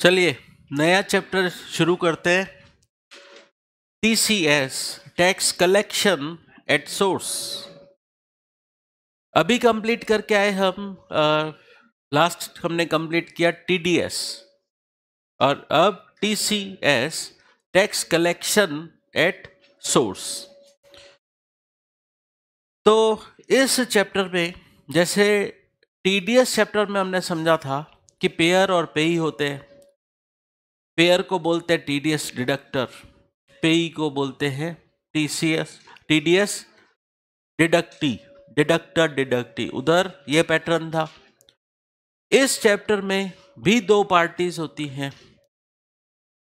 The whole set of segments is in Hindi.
चलिए नया चैप्टर शुरू करते हैं T C S tax collection at source अभी कंप्लीट करके आए हम आ, लास्ट हमने कंप्लीट किया टी डी एस और अब T C S tax collection at source तो इस चैप्टर में जैसे टी डी एस चैप्टर में हमने समझा था कि पेयर और पेई होते हैं पेयर को बोलते हैं टीडीएस डिडक्टर पेई को बोलते हैं T T C S D S deductee deductor deductee उधर ये पैटर्न था इस चैप्टर में भी दो पार्टीज होती हैं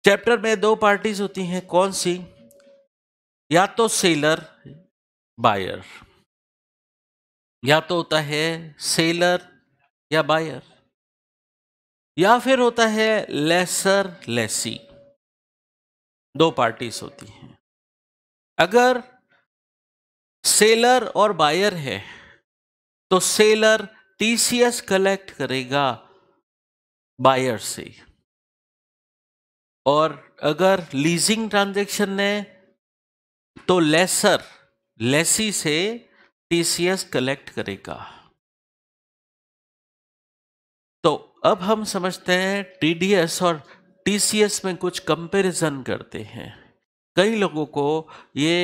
चैप्टर में दो पार्टीज होती हैं कौन सी या तो सेलर बायर या तो होता है सेलर या बायर या फिर होता है लेसर लेसी दो पार्टीज होती हैं अगर सेलर और बायर है तो सेलर टीसीएस कलेक्ट करेगा बायर से और अगर लीजिंग ट्रांजैक्शन है तो लेसर लेसी से टीसीएस कलेक्ट करेगा तो अब हम समझते हैं टीडीएस और टीसीएस में कुछ कंपैरिजन करते हैं कई लोगों को ये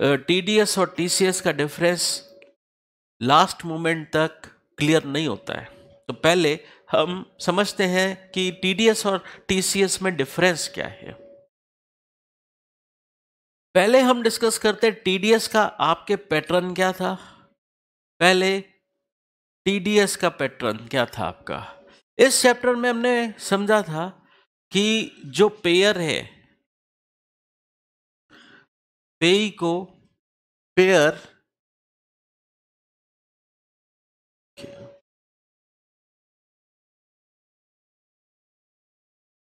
टीडीएस और टीसीएस का डिफरेंस लास्ट मोमेंट तक क्लियर नहीं होता है तो पहले हम समझते हैं कि टीडीएस और टीसीएस में डिफरेंस क्या है पहले हम डिस्कस करते हैं टीडीएस का आपके पैटर्न क्या था पहले टीडीएस का पैटर्न क्या था आपका इस चैप्टर में हमने समझा था कि जो पेयर है पेई को पेयर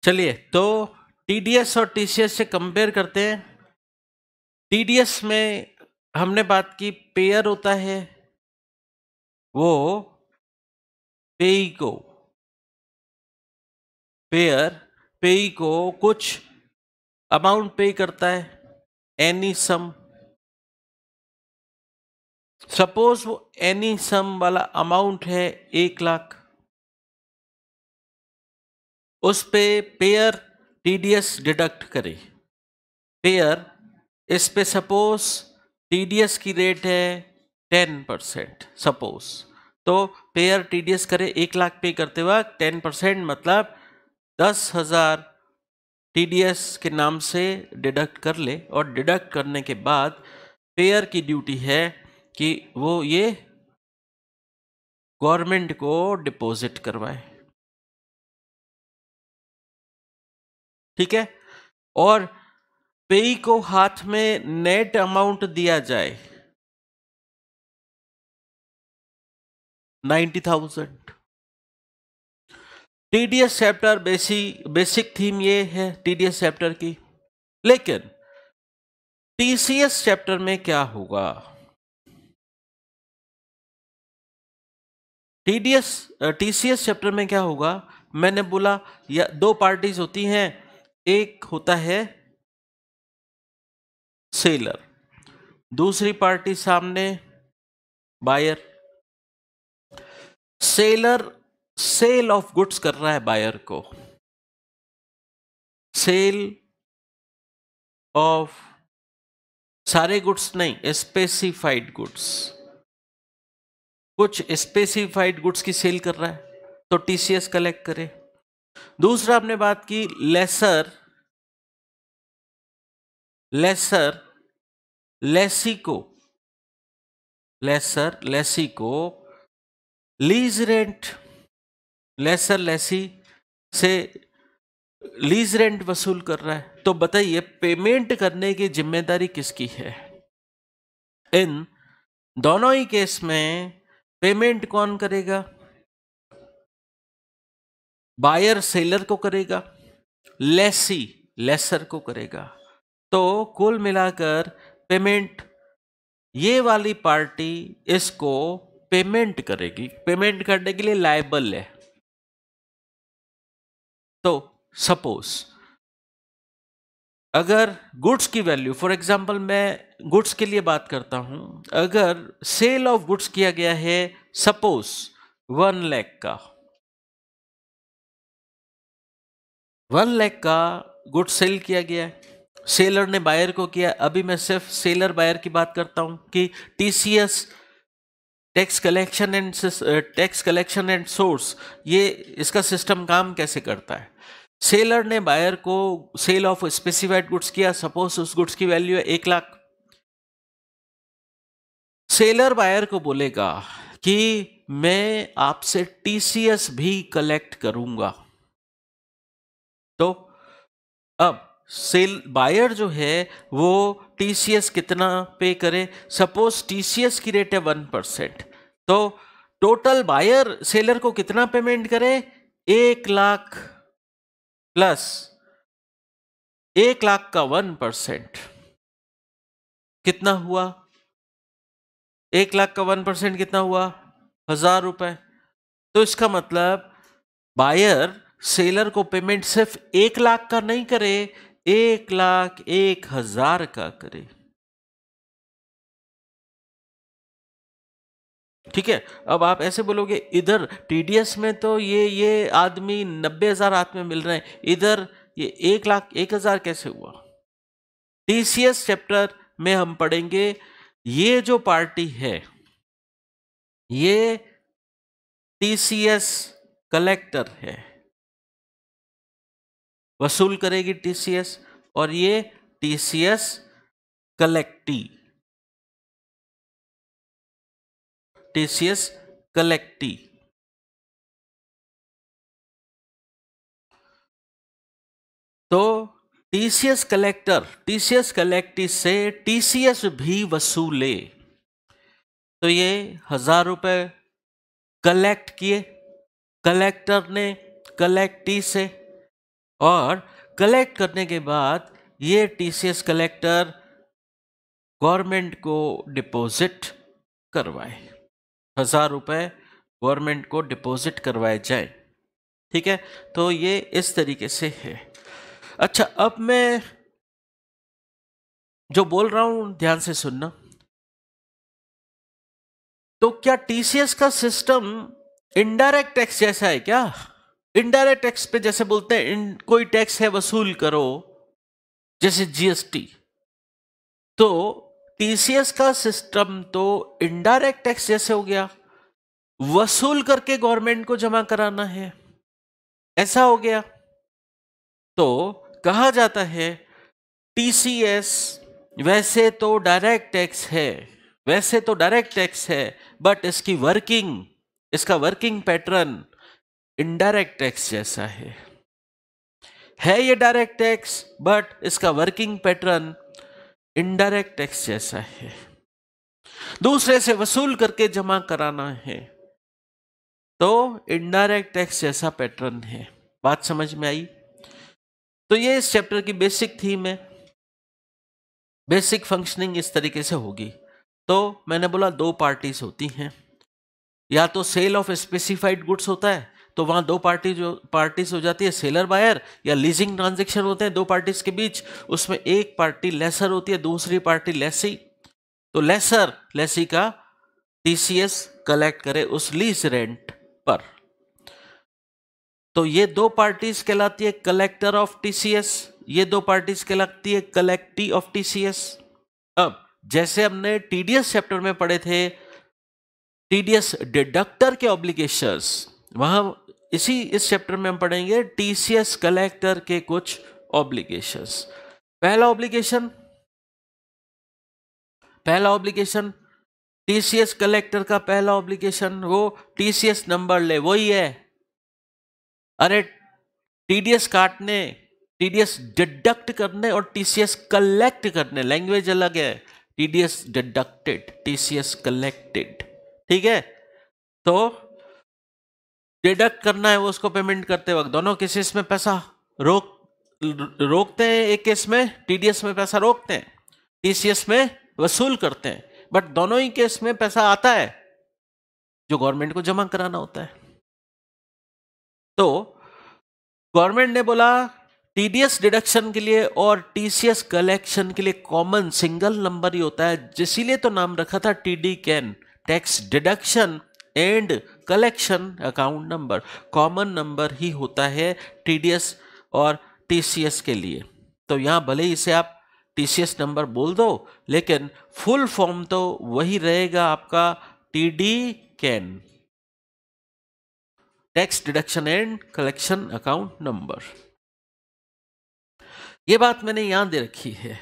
चलिए तो टीडीएस और टीसीएस से कंपेयर करते हैं टीडीएस में हमने बात की पेयर होता है वो पेई को पेयर पेई को कुछ अमाउंट पे करता है एनी सम सपोज वो एनी सम वाला अमाउंट है एक लाख उस पे पेयर टीडीएस डिडक्ट करे पेयर इस पे सपोज टीडीएस की रेट है टेन परसेंट सपोज तो पेयर टीडीएस करे एक लाख पे करते वक्त टेन परसेंट मतलब दस हज़ार टी के नाम से डिडक्ट कर ले और डिडक्ट करने के बाद पेयर की ड्यूटी है कि वो ये गवर्नमेंट को डिपॉजिट करवाए ठीक है और पेई को हाथ में नेट अमाउंट दिया जाए ninety thousand T D S chapter basic basic theme ये है टी डी एस चैप्टर की लेकिन टी सी एस चैप्टर में क्या होगा T D S T C S chapter में क्या होगा मैंने बोला या दो पार्टीज होती हैं एक होता है सेलर दूसरी पार्टी सामने buyer seller sale of goods कर रहा है बायर को सेल ऑफ सारे गुड्स नहीं स्पेसिफाइड गुड्स कुछ स्पेसिफाइड गुड्स की सेल कर रहा है तो टीसीएस कलेक्ट करे दूसरा आपने बात की लेसर लेसर लेसिको लेसर लेसिको लीज रेंट लेसर लेसी से लीज रेंट वसूल कर रहा है तो बताइए पेमेंट करने की जिम्मेदारी किसकी है इन दोनों ही केस में पेमेंट कौन करेगा बायर सेलर को करेगा लेसी लेसर को करेगा तो कुल मिलाकर पेमेंट ये वाली पार्टी इसको पेमेंट करेगी पेमेंट करने के लिए लाइबल है तो सपोज अगर गुड्स की वैल्यू फॉर एग्जांपल मैं गुड्स के लिए बात करता हूं अगर सेल ऑफ गुड्स किया गया है सपोज वन लैख का वन लैख का गुड्स सेल किया गया है सेलर ने बायर को किया अभी मैं सिर्फ सेलर बायर की बात करता हूं कि TCS tax collection and tax collection and source ये इसका सिस्टम काम कैसे करता है सेलर ने बायर को सेल ऑफ स्पेसिफाइड गुड्स किया सपोज उस गुड्स की वैल्यू है एक लाख सेलर बायर को बोलेगा कि मैं आपसे टीसीएस भी कलेक्ट करूंगा तो अब सेल बायर जो है वो टीसीएस कितना पे करे सपोज टीसीएस की रेट है वन परसेंट तो टोटल बायर सेलर को कितना पेमेंट करे एक लाख प्लस एक लाख का वन परसेंट कितना हुआ एक लाख का वन परसेंट कितना हुआ हजार रुपए तो इसका मतलब बायर सेलर को पेमेंट सिर्फ एक लाख का नहीं करे एक लाख एक हजार का करे ठीक है अब आप ऐसे बोलोगे इधर टी में तो ये ये आदमी नब्बे हज़ार आदमी मिल रहे हैं इधर ये एक लाख एक हज़ार कैसे हुआ टीसीएस चैप्टर में हम पढ़ेंगे ये जो पार्टी है ये टीसीएस कलेक्टर है वसूल करेगी टीसीएस और ये एस कलेक्टी टेसियस कलेक्टी तो टीसीएस कलेक्टर टीसीएस कलेक्टी से टीसीएस भी वसूले तो ये हजार रुपए कलेक्ट किए कलेक्टर ने कलेक्टी से और कलेक्ट करने के बाद ये टीसीएस कलेक्टर गवर्नमेंट को डिपॉजिट करवाए हज़ार रुपये गवर्नमेंट को डिपॉजिट करवाए जाए ठीक है तो ये इस तरीके से है अच्छा अब मैं जो बोल रहा हूँ ध्यान से सुनना तो क्या टीसीएस का सिस्टम इनडायरेक्ट टैक्स जैसा है क्या इनडायरेक्ट टैक्स पे जैसे बोलते हैं इन, कोई टैक्स है वसूल करो जैसे जीएसटी तो टीसीएस का सिस्टम तो इनडायरेक्ट टैक्स जैसे हो गया वसूल करके गवर्नमेंट को जमा कराना है ऐसा हो गया तो कहा जाता है टीसीएस वैसे तो डायरेक्ट टैक्स है वैसे तो डायरेक्ट टैक्स है बट इसकी वर्किंग इसका वर्किंग पैटर्न इनडायरेक्ट टैक्स जैसा है है ये डायरेक्ट टैक्स बट इसका वर्किंग पैटर्न इनडायरेक्ट टैक्स जैसा है दूसरे से वसूल करके जमा कराना है तो इनडायरेक्ट टैक्स जैसा पैटर्न है बात समझ में आई तो ये इस चैप्टर की बेसिक थीम है बेसिक फंक्शनिंग इस तरीके से होगी तो मैंने बोला दो पार्टीज होती हैं या तो सेल ऑफ स्पेसिफाइड गुड्स होता है तो वहाँ दो पार्टी जो पार्टीज हो जाती है सेलर बायर या लीजिंग ट्रांजेक्शन होते हैं दो पार्टीज के बीच उसमें एक पार्टी लेसर होती है दूसरी पार्टी लेसी तो लेसर लेसी का टीसीएस कलेक्ट करे उस लीज रेंट पर तो ये दो पार्टीज कहलाती है कलेक्टर ऑफ टीसीएस ये दो पार्टीज कहलाती है कलेक्टी ऑफ टीसीएस अब जैसे हमने टीडीएस चैप्टर में पढ़े थे टीडीएस डिडक्टर के ऑब्लिगेशंस वहां इसी इस चैप्टर में हम पढ़ेंगे टीसीएस कलेक्टर के कुछ ऑब्लिगेशंस पहला ऑब्लिगेशन पहला ऑब्लिगेशन टीसीएस कलेक्टर का पहला ऑब्लिगेशन वो टीसीएस नंबर ले वही है अरे टीडीएस काटने टीडीएस डिडक्ट करने और टीसीएस कलेक्ट करने लैंग्वेज अलग है टीडीएस डिडक्टेड टीसीएस कलेक्टेड ठीक है तो डिडक्ट करना है वो उसको पेमेंट करते वक्त दोनों केसेस में पैसा रोक रोकते हैं एक केस में टीडीएस में पैसा रोकते हैं टीसीएस में वसूल करते हैं बट दोनों ही केस में पैसा आता है जो गवर्नमेंट को जमा कराना होता है तो गवर्नमेंट ने बोला टीडीएस डिडक्शन के लिए और टीसीएस कलेक्शन के लिए कॉमन सिंगल नंबर ही होता है इसीलिए तो नाम रखा था TD CAN tax deduction and collection account number common number ही होता है टीडीएस और टीसीएस के लिए तो यहाँ भले ही इसे आप टीसीएस नंबर बोल दो लेकिन फुल फॉर्म तो वही रहेगा आपका TD CAN tax deduction and collection account number ये बात मैंने यहां दे रखी है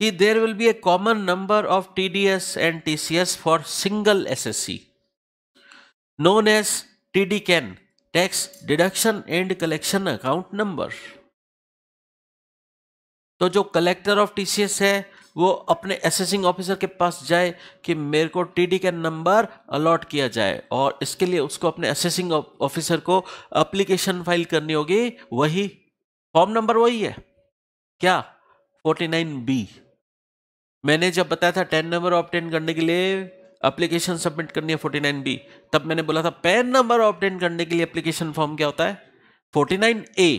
कि there will be a common number of TDS and TCS for single SSC known as TDCAN, Tax Deduction and Collection Account Number. तो जो कलेक्टर ऑफ एस है वो अपने एसेसिंग ऑफिसर के पास जाए कि मेरे को डी का नंबर अलॉट किया जाए और इसके लिए उसको अपने एसेसिंग ऑफिसर को अप्लीकेशन फाइल करनी होगी वही फॉर्म नंबर वही है क्या 49 बी मैंने जब बताया था टेन नंबर ऑप्टेन करने के लिए एप्लीकेशन सबमिट करनी है फोर्टी नाइन बी तब मैंने बोला था पैन नंबर ऑप्टेन करने के लिए एप्लीकेशन फॉर्म क्या होता है forty nine A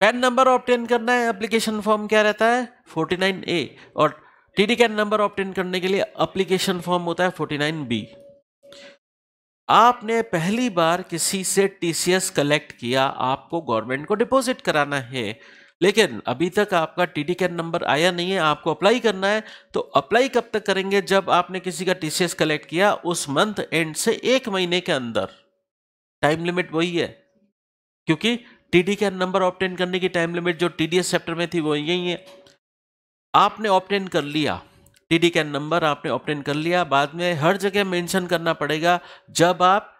PAN number obtain करना है एप्लीकेशन फॉर्म क्या रहता है फोर्टी नाइन ए और T D CAN number obtain करने के लिए एप्लीकेशन फॉर्म होता है फोर्टी नाइन बी आपने पहली बार किसी से टीसीएस कलेक्ट किया आपको गवर्नमेंट को डिपॉजिट कराना है लेकिन अभी तक आपका टी डी कैन नंबर आया नहीं है आपको अप्लाई करना है तो अप्लाई कब तक करेंगे जब आपने किसी का टी कलेक्ट किया उस मंथ एंड से एक महीने के अंदर टाइम लिमिट वही है क्योंकि T D CAN number obtain करने की टाइम लिमिट जो टी चैप्टर में थी वो यही है आपने ऑप्टेन कर लिया टी डी कैन नंबर आपने ऑप्टेन कर लिया बाद में हर जगह मेंशन करना पड़ेगा जब आप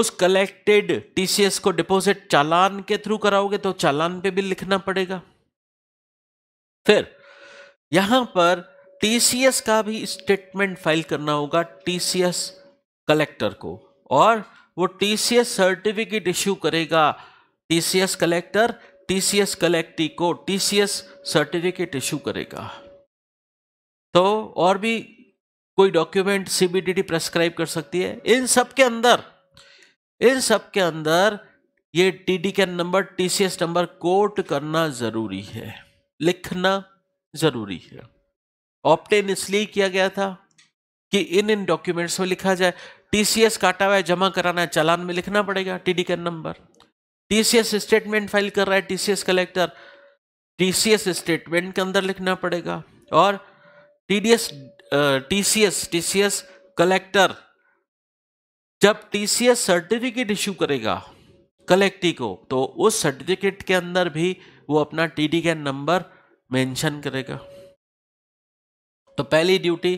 उस कलेक्टेड टीसीएस को डिपॉजिट चालान के थ्रू कराओगे तो चालान पे भी लिखना पड़ेगा फिर यहां पर टीसीएस का भी स्टेटमेंट फाइल करना होगा टीसीएस कलेक्टर को और वो टीसीएस सर्टिफिकेट इश्यू करेगा टीसीएस कलेक्टर टीसीएस कलेक्टी को टीसीएस सर्टिफिकेट इशू करेगा तो और भी कोई डॉक्यूमेंट सीबीडीटी प्रेस्क्राइब कर सकती है इन सब के अंदर इन सब के अंदर ये टी डी के नंबर टीसीएस नंबर कोट करना जरूरी है लिखना जरूरी है ऑप्टेन इसलिए किया गया था कि इन इन डॉक्यूमेंट्स में लिखा जाए टी सी एस काटा हुआ है जमा कराना है चालान में लिखना पड़ेगा टी डी के नंबर टीसीएस स्टेटमेंट फाइल कर रहा है T C S collector T C S statement के अंदर लिखना पड़ेगा और T T D S S C T C S collector जब टीसीएस सर्टिफिकेट इशू करेगा कलेक्टी को तो उस सर्टिफिकेट के अंदर भी वो अपना टीडी का नंबर मेंशन करेगा तो पहली duty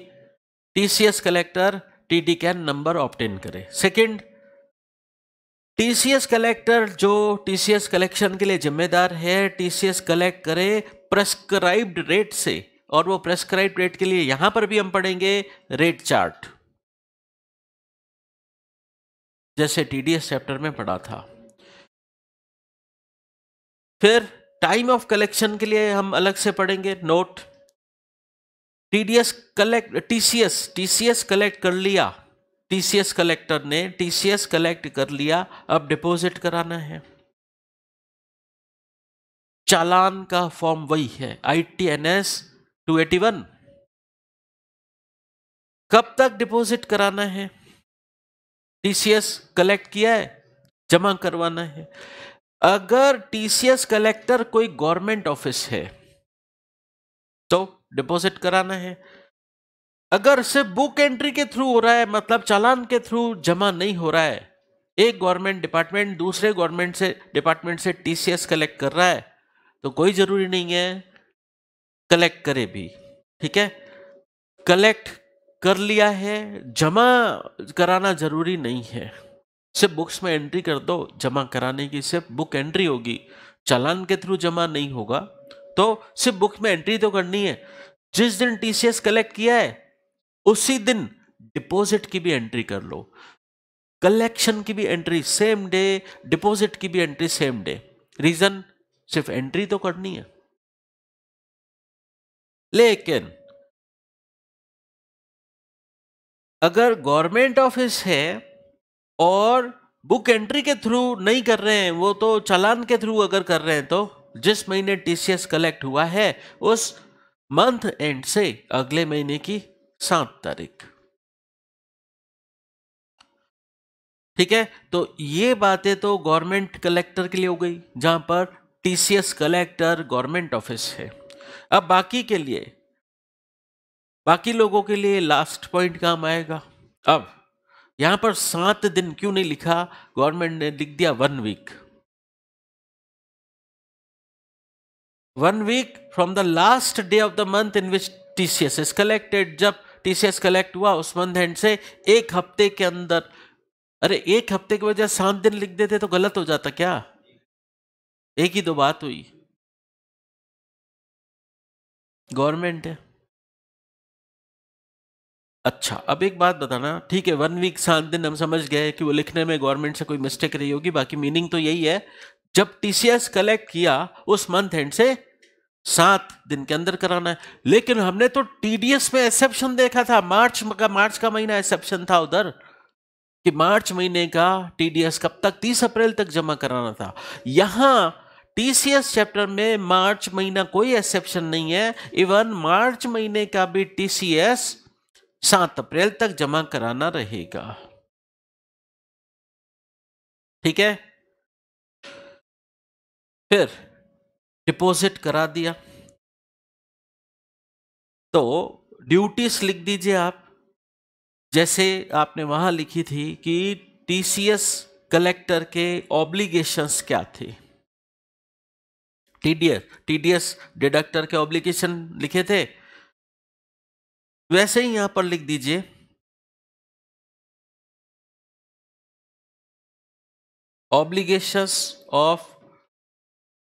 TCS collector TD CAN number obtain करे सेकंड टीसीएस कलेक्टर जो टीसीएस कलेक्शन के लिए जिम्मेदार है टीसीएस कलेक्ट करे प्रेस्क्राइब्ड रेट से और वो प्रेस्क्राइब रेट के लिए यहां पर भी हम पढ़ेंगे रेट चार्ट जैसे टीडीएस चैप्टर में पढ़ा था फिर टाइम ऑफ कलेक्शन के लिए हम अलग से पढ़ेंगे note TDS collect TCS TCS collect कर लिया टीसीएस कलेक्टर ने टीसीएस कलेक्ट कर लिया अब डिपॉजिट कराना है चालान का फॉर्म वही है I T N S two eighty one कब तक डिपॉजिट कराना है टीसीएस कलेक्ट किया है जमा करवाना है अगर टीसीएस कलेक्टर कोई गवर्नमेंट ऑफिस है तो डिपॉजिट कराना है अगर सिर्फ बुक एंट्री के थ्रू हो रहा है मतलब चालान के थ्रू जमा नहीं हो रहा है एक गवर्नमेंट डिपार्टमेंट दूसरे गवर्नमेंट से डिपार्टमेंट से टीसीएस कलेक्ट कर रहा है तो कोई ज़रूरी नहीं है कलेक्ट करे भी ठीक है कलेक्ट कर लिया है जमा कराना ज़रूरी नहीं है सिर्फ बुक्स में एंट्री कर दो जमा कराने की सिर्फ बुक एंट्री होगी चालान के थ्रू जमा नहीं होगा तो सिर्फ बुक में एंट्री तो करनी है जिस दिन टीसीएस कलेक्ट किया है उसी दिन डिपॉजिट की भी एंट्री कर लो कलेक्शन की भी एंट्री सेम डे डिपॉजिट की भी एंट्री सेम डे रीजन सिर्फ एंट्री तो करनी है लेकिन अगर गवर्नमेंट ऑफिस है और बुक एंट्री के थ्रू नहीं कर रहे हैं वो तो चालान के थ्रू अगर कर रहे हैं तो जिस महीने टीसीएस कलेक्ट हुआ है उस मंथ एंड से अगले महीने की सात तारीख ठीक है तो ये बातें तो गवर्नमेंट कलेक्टर के लिए हो गई जहां पर टीसीएस कलेक्टर गवर्नमेंट ऑफिस है अब बाकी के लिए बाकी लोगों के लिए लास्ट पॉइंट काम आएगा अब यहां पर सात दिन क्यों नहीं लिखा गवर्नमेंट ने लिख दिया one week one week from the last day of the month in which TCS is collected जब टीसीएस कलेक्ट हुआ उस मंथ एंड से एक हफ्ते के अंदर अरे एक हफ्ते की वजह सात दिन लिख देते तो गलत हो जाता क्या एक ही दो बात हुई गवर्नमेंट है अच्छा अब एक बात बताना ठीक है वन वीक सात दिन हम समझ गए कि वो लिखने में गवर्नमेंट से कोई मिस्टेक रही होगी बाकी मीनिंग तो यही है जब टीसीएस कलेक्ट किया उस मंथ एंड से सात दिन के अंदर कराना है लेकिन हमने तो टीडीएस में एक्सेप्शन देखा था मार्च का मार्च का महीना एक्सेप्शन था उधर कि मार्च महीने का टीडीएस कब तक तीस अप्रैल तक जमा कराना था यहां टीसीएस चैप्टर में मार्च महीना कोई एक्सेप्शन नहीं है इवन मार्च महीने का भी टीसीएस सात अप्रैल तक जमा कराना रहेगा ठीक है फिर डिपॉजिट करा दिया तो ड्यूटीज लिख दीजिए आप जैसे आपने वहां लिखी थी कि टीसीएस कलेक्टर के ऑब्लिगेशंस क्या थे टीडीएस टीडीएस डिडक्टर के ऑब्लिगेशन लिखे थे वैसे ही यहां पर लिख दीजिए ऑब्लिगेशंस ऑफ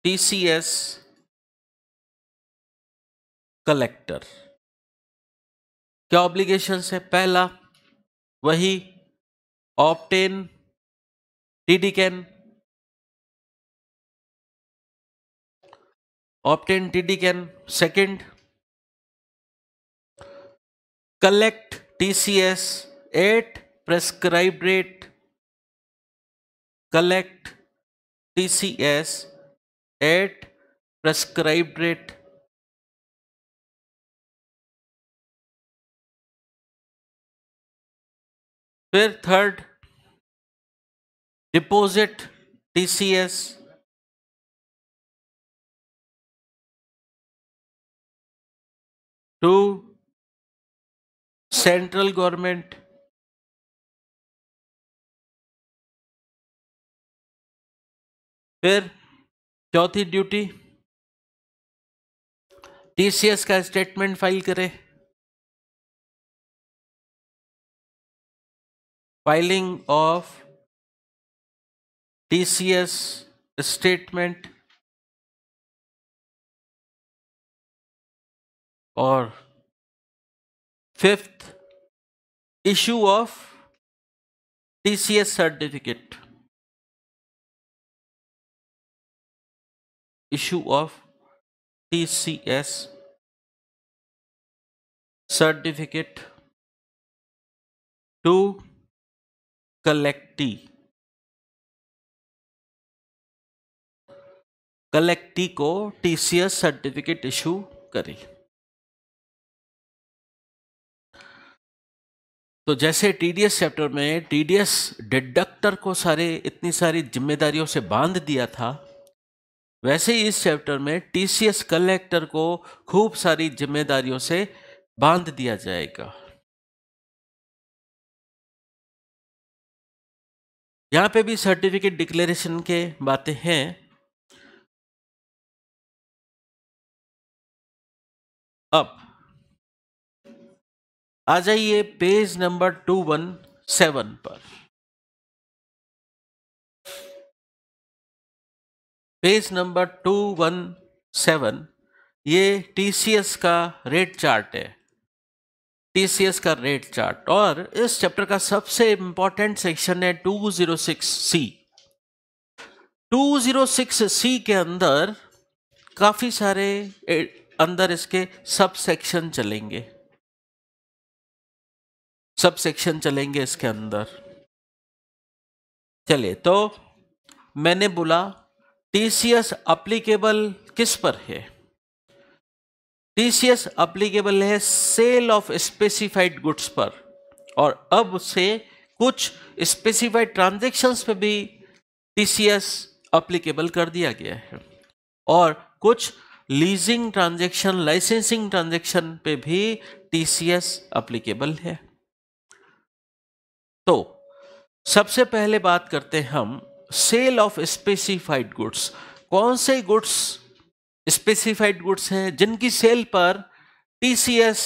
टीसीएस कलेक्टर क्या ऑब्लिगेशंस है पहला वही obtain TD CAN obtain TD CAN second collect TCS at prescribed rate, collect TCS at prescribed rate. फिर third deposit TCS two. Central government फिर चौथी ड्यूटी टीसीएस का स्टेटमेंट फाइल करें फाइलिंग ऑफ टीसीएस स्टेटमेंट और fifth issue of TCS certificate issue of TCS certificate to collectee collectee को टीसीएस सर्टिफिकेट इशू करें तो जैसे टीडीएस चैप्टर में टीडीएस डिडक्टर को सारे इतनी सारी जिम्मेदारियों से बांध दिया था वैसे ही इस चैप्टर में टीसीएस कलेक्टर को खूब सारी जिम्मेदारियों से बांध दिया जाएगा यहां पे भी सर्टिफिकेट डिक्लेरेशन के बातें हैं अब आ जाइए page number two one seven पर page number two one seven ये टीसीएस का रेट चार्ट है टीसीएस का रेट चार्ट और इस चैप्टर का सबसे इंपॉर्टेंट सेक्शन है two zero six C two zero six C के अंदर काफ़ी सारे अंदर इसके सब सेक्शन चलेंगे सब सेक्शन चलेंगे इसके अंदर चलिए तो मैंने बोला टीसीएस अप्लीकेबल किस पर है टीसीएस अप्लीकेबल है सेल ऑफ स्पेसिफाइड गुड्स पर और अब से कुछ स्पेसिफाइड ट्रांजेक्शन्स पे भी टीसीएस अप्लीकेबल कर दिया गया है और कुछ लीजिंग ट्रांजेक्शन लाइसेंसिंग ट्रांजेक्शन पे भी टीसीएस अप्लीकेबल है तो सबसे पहले बात करते हैं हम सेल ऑफ स्पेसिफाइड गुड्स कौन से गुड्स स्पेसिफाइड गुड्स हैं जिनकी सेल पर टीसीएस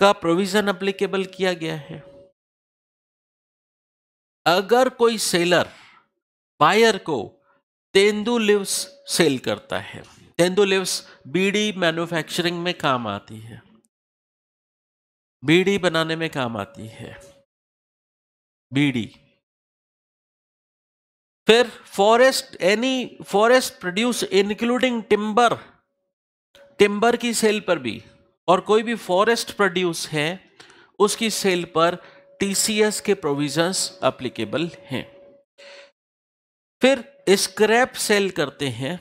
का प्रोविजन अप्लीकेबल किया गया है अगर कोई सेलर बायर को तेंदु लिवस सेल करता है तेंदु लिवस बीड़ी मैन्युफैक्चरिंग में काम आती है बीड़ी बनाने में काम आती है बीडी फिर forest any forest produce including timber timber की सेल पर भी और कोई भी फॉरेस्ट प्रोड्यूस है उसकी सेल पर टीसीएस के प्रोविजंस अप्लीकेबल हैं फिर स्क्रैप सेल करते हैं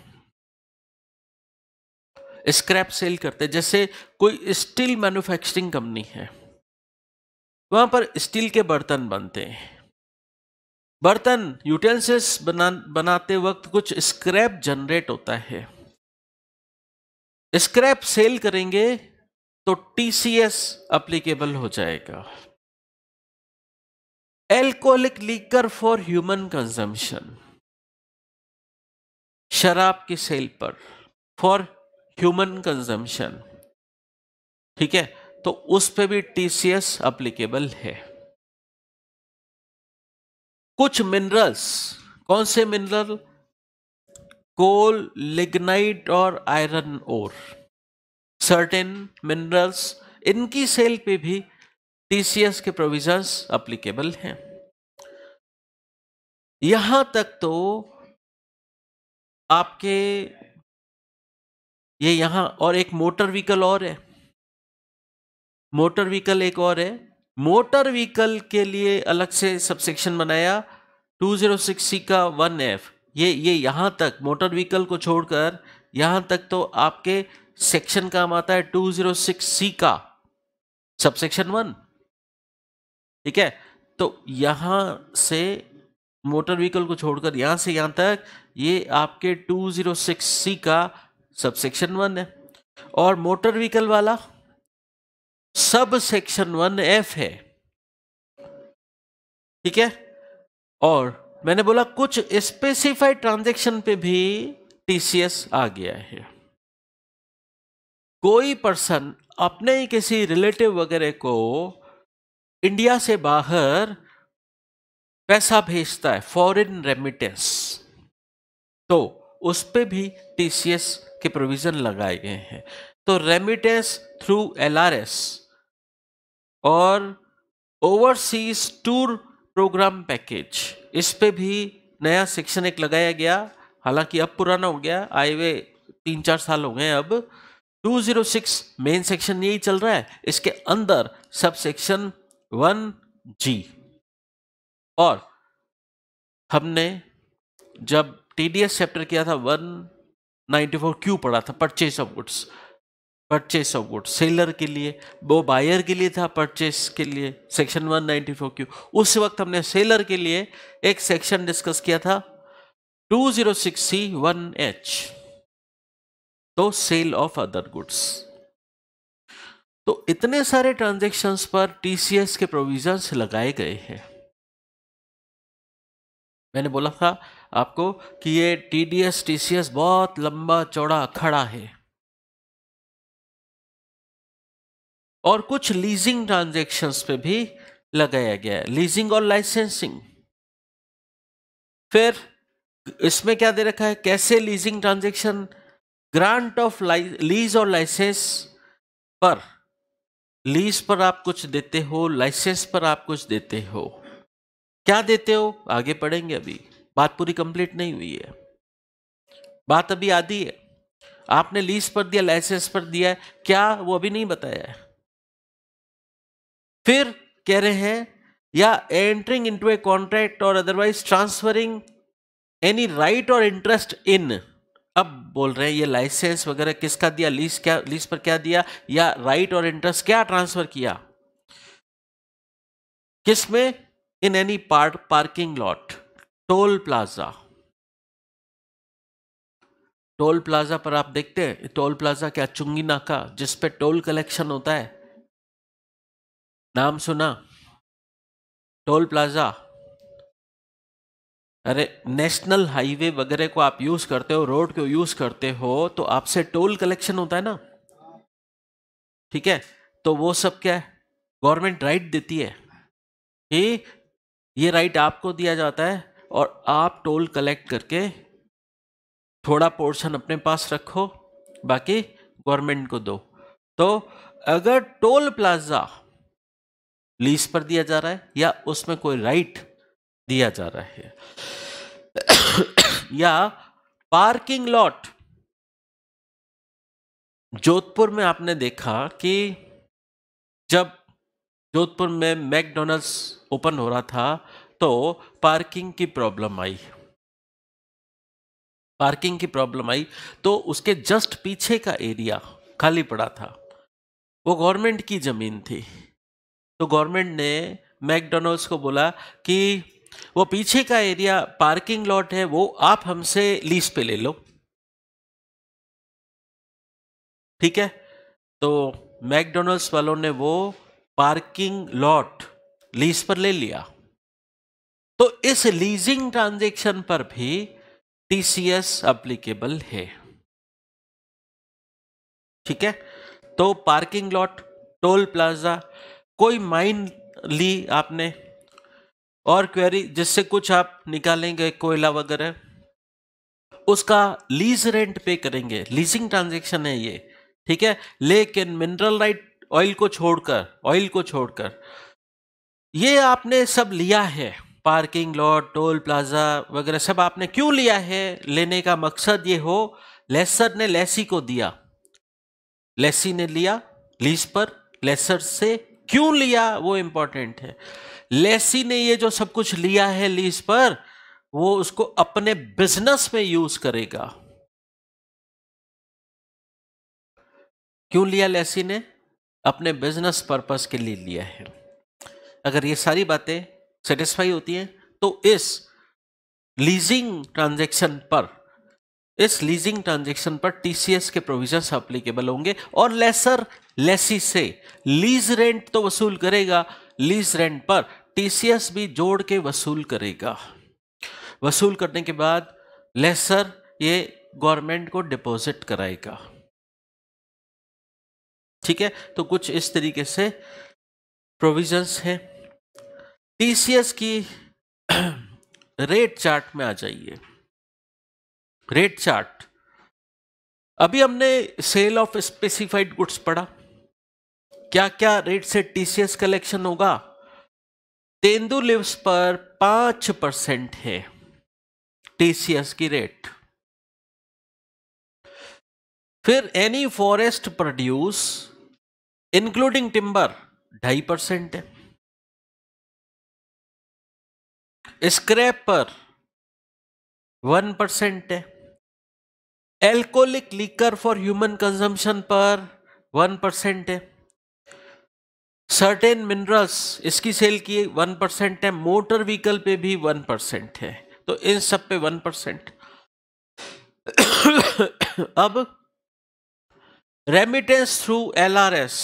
स्क्रैप सेल करते हैं जैसे कोई स्टील मैन्युफैक्चरिंग कंपनी है वहाँ पर स्टील के बर्तन बनते हैं बर्तन यूटेंसिल्स बना बनाते वक्त कुछ स्क्रैप जनरेट होता है स्क्रैप सेल करेंगे तो टीसीएस अप्लीकेबल हो जाएगा alcoholic liquor for human consumption शराब की सेल पर फॉर ह्यूमन कंजम्पशन ठीक है तो उस पे भी टीसीएस अप्लीकेबल है कुछ मिनरल्स कौन से मिनरल कोल लिग्नाइट और आयरन और सर्टेन मिनरल्स इनकी सेल पे भी टीसीएस के प्रोविजंस अप्लीकेबल हैं यहां तक तो आपके ये यहां और एक मोटर व्हीकल और है मोटर व्हीकल एक और है मोटर व्हीकल के लिए अलग से बनाया टू बनाया 206 सी का वन एफ ये ये यहाँ तक मोटर व्हीकल को छोड़कर यहाँ तक तो आपके सेक्शन काम आता है 206 सी का सबसेक्शन वन ठीक है तो यहाँ से मोटर व्हीकल को छोड़कर यहाँ से यहाँ तक ये आपके 206 सी का सबसेक्शन वन है और मोटर व्हीकल वाला सब सेक्शन वन एफ है ठीक है और मैंने बोला कुछ स्पेसिफाइड ट्रांजेक्शन पे भी टीसीएस आ गया है कोई पर्सन अपने ही किसी रिलेटिव वगैरह को इंडिया से बाहर पैसा भेजता है फॉरेन रेमिटेंस तो उस पर भी टीसीएस के प्रोविजन लगाए गए हैं तो रेमिटेंस थ्रू एलआरएस और ओवरसीज टूर प्रोग्राम पैकेज इस पे भी नया सेक्शन एक लगाया गया हालांकि अब पुराना हो गया आए हुए तीन चार साल हो गए अब 206 मेन सेक्शन यही चल रहा है इसके अंदर सब सेक्शन वन जी और हमने जब टी डी एस चैप्टर किया था वन फोर क्यू पढ़ा था purchase of goods purchase of good seller के लिए वो बायर के लिए था परचेस के लिए सेक्शन 194 क्यू उस वक्त हमने सेलर के लिए एक सेक्शन डिस्कस किया था 206 सी वन एच तो सेल ऑफ अदर गुड्स तो इतने सारे ट्रांजैक्शंस पर टीसीएस के प्रोविजंस लगाए गए हैं मैंने बोला था आपको कि ये टीडीएस टीसीएस बहुत लंबा चौड़ा खड़ा है और कुछ लीजिंग ट्रांजैक्शंस पे भी लगाया गया है लीजिंग और लाइसेंसिंग फिर इसमें क्या दे रखा है कैसे leasing transaction grant of lease और लाइसेंस पर लीज पर आप कुछ देते हो लाइसेंस पर आप कुछ देते हो क्या देते हो आगे पढ़ेंगे अभी बात पूरी कंप्लीट नहीं हुई है बात अभी आधी है आपने लीज पर दिया लाइसेंस पर दिया क्या वो अभी नहीं बताया है फिर कह रहे हैं या एंट्रिंग इनटू ए कॉन्ट्रैक्ट और अदरवाइज ट्रांसफरिंग एनी राइट और इंटरेस्ट इन अब बोल रहे हैं ये लाइसेंस वगैरह किसका दिया लीज क्या लीज पर क्या दिया या राइट और इंटरेस्ट क्या ट्रांसफर किया किसमें in any part parking lot toll plaza toll plaza पर आप देखते हैं टोल प्लाजा क्या चुंगी नाका जिसपे टोल कलेक्शन होता है नाम सुना टोल प्लाजा अरे नेशनल हाईवे वगैरह को आप यूज करते हो रोड को यूज करते हो तो आपसे टोल कलेक्शन होता है ना ठीक है तो वो सब क्या है गवर्नमेंट राइट देती है कि ये राइट आपको दिया जाता है और आप टोल कलेक्ट करके थोड़ा पोर्शन अपने पास रखो बाकी गवर्नमेंट को दो तो अगर टोल प्लाजा लीज पर दिया जा रहा है या उसमें कोई राइट दिया जा रहा है या पार्किंग लॉट जोधपुर में आपने देखा कि जब जोधपुर में मैकडोनल्ड्स ओपन हो रहा था तो पार्किंग की प्रॉब्लम आई पार्किंग की प्रॉब्लम आई तो उसके जस्ट पीछे का एरिया खाली पड़ा था वो गवर्नमेंट की जमीन थी तो गवर्नमेंट ने मैकडोनल्ड्स को बोला कि वो पीछे का एरिया पार्किंग लॉट है वो आप हमसे लीज पे ले लो ठीक है तो मैकडोनल्ड्स वालों ने वो पार्किंग लॉट लीज पर ले लिया तो इस लीजिंग ट्रांजैक्शन पर भी टीसीएस अप्लीकेबल है ठीक है तो पार्किंग लॉट टोल प्लाजा कोई माइन ली आपने और क्वेरी जिससे कुछ आप निकालेंगे कोयला वगैरह उसका लीज रेंट पे करेंगे लीजिंग ट्रांजेक्शन है ये ठीक है लेकिन मिनरल राइट ऑयल को छोड़कर ऑयल को छोड़कर ये आपने सब लिया है पार्किंग लॉट टोल प्लाजा वगैरह सब आपने क्यों लिया है लेने का मकसद ये हो लेसर ने लेसी को दिया लेसी ने लिया लीज पर लेसर से क्यों लिया वो इंपॉर्टेंट है लेसी ने ये जो सब कुछ लिया है लीज पर वो उसको अपने बिजनेस में यूज करेगा क्यों लिया लेसी ने अपने बिजनेस पर्पस के लिए लिया है अगर ये सारी बातें सेटिस्फाई होती हैं तो इस लीजिंग ट्रांजैक्शन पर इस लीजिंग ट्रांजैक्शन पर टीसीएस के प्रोविजंस अप्लीकेबल होंगे और लेसर लेसी से लीज रेंट तो वसूल करेगा लीज रेंट पर टीसीएस भी जोड़ के वसूल करेगा वसूल करने के बाद लेसर ये गवर्नमेंट को डिपॉजिट कराएगा ठीक है तो कुछ इस तरीके से प्रोविजंस हैं टीसीएस की रेट चार्ट में आ जाइए रेट चार्ट अभी हमने सेल ऑफ स्पेसिफाइड गुड्स पढ़ा क्या क्या रेट से टीसीएस कलेक्शन होगा तेंदु लिवस पर पांच परसेंट है टीसीएस की रेट फिर any forest produce including timber ढाई परसेंट है स्क्रैप पर वन परसेंट है alcoholic liquor for human consumption पर वन परसेंट है सर्टेन मिनरल्स इसकी सेल की वन परसेंट है मोटर व्हीकल पे भी वन परसेंट है तो इन सब पे वन परसेंट अब रेमिटेंस थ्रू एलआरएस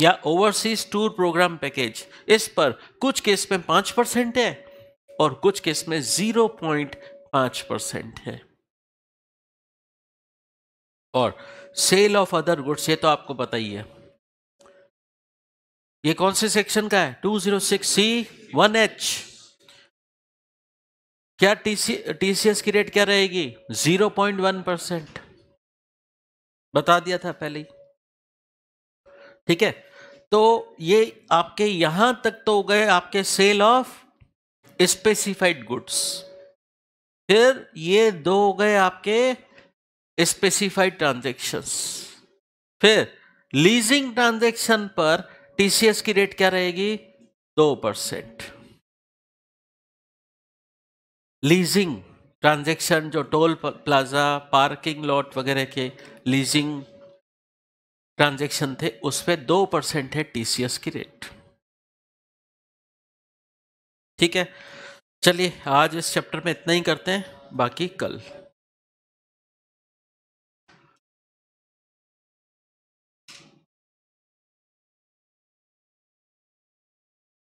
या ओवरसीज टूर प्रोग्राम पैकेज इस पर कुछ केस में पांच परसेंट है और कुछ केस में जीरो पॉइंट पांच परसेंट है और सेल ऑफ अदर गुड्स ये तो आपको पता ही है ये कौन से सेक्शन का है 206 सी वन एच क्या टीसी टीसीएस की रेट क्या रहेगी 0.1 परसेंट बता दिया था पहले ही ठीक है तो ये आपके यहां तक तो हो गए आपके सेल ऑफ स्पेसिफाइड गुड्स फिर ये दो हो गए आपके स्पेसिफाइड ट्रांजेक्शन फिर लीजिंग ट्रांजेक्शन पर टीसीएस की रेट क्या रहेगी दो परसेंट लीजिंग ट्रांजेक्शन जो टोल प्लाजा पार्किंग लॉट वगैरह के लीजिंग ट्रांजेक्शन थे उस पर दो परसेंट है टीसीएस की रेट ठीक है चलिए आज इस चैप्टर में इतना ही करते हैं बाकी कल